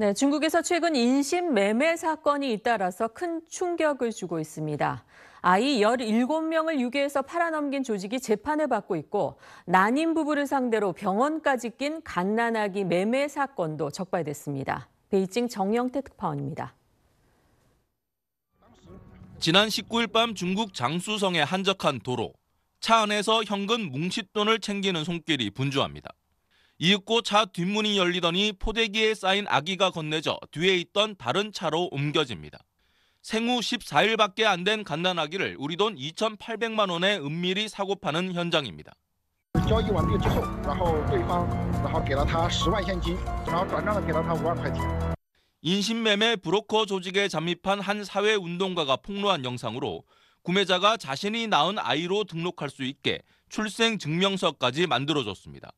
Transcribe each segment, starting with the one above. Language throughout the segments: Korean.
네, 중국에서 최근 인신 매매 사건이 잇따라서 큰 충격을 주고 있습니다. 아이 17명을 유괴해서 팔아넘긴 조직이 재판을 받고 있고 난임 부부를 상대로 병원까지 낀 갓난아기 매매 사건도 적발됐습니다. 베이징 정영태 특파원입니다. 지난 19일 밤 중국 장쑤성의 한적한 도로 차 안에서 현금 뭉칫돈을 챙기는 손길이 분주합니다. 이윽고 차 뒷문이 열리더니 포대기에 쌓인 아기가 건네져 뒤에 있던 다른 차로 옮겨집니다. 생후 14일밖에 안된 갓난아기를 우리 돈 2,800만 원에 은밀히 사고 파는 현장입니다. 인신매매 브로커 조직에 잠입한 한 사회운동가가 폭로한 영상으로 구매자가 자신이 낳은 아이로 등록할 수 있게 출생증명서까지 만들어줬습니다.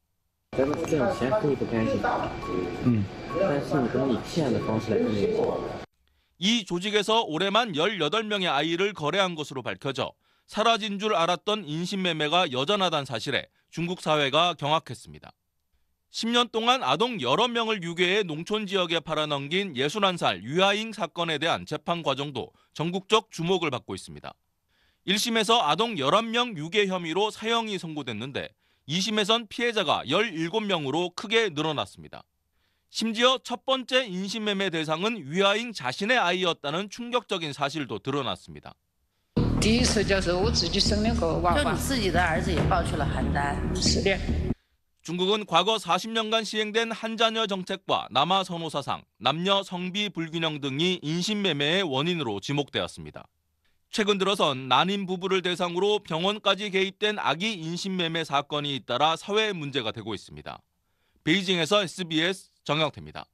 在这样先可以不干净嗯但是你不能以骗的方式来跟你이 음, 조직에서 올해만 18명의 아이를 거래한 것으로 밝혀져 사라진 줄 알았던 인신매매가 여전하다는 사실에 중국 사회가 경악했습니다. 10년 동안 아동 여러 명을 유괴해 농촌 지역에 팔아넘긴 61살 유아잉 사건에 대한 재판 과정도 전국적 주목을 받고 있습니다. 1심에서 아동 11명 유괴 혐의로 사형이 선고됐는데 2심에선 피해자가 17명으로 크게 늘어났습니다. 심지어 첫 번째 인신매매 대상은 위아인 자신의 아이였다는 충격적인 사실도 드러났습니다. 네. 중국은 과거 40년간 시행된 한자녀 정책과 남아 선호 사상, 남녀 성비 불균형 등이 인신매매의 원인으로 지목되었습니다. 최근 들어선 난임 부부를 대상으로 병원까지 개입된 아기 인신매매 사건이 잇따라 사회 문제가 되고 있습니다. 베이징에서 SBS 정영태입니다.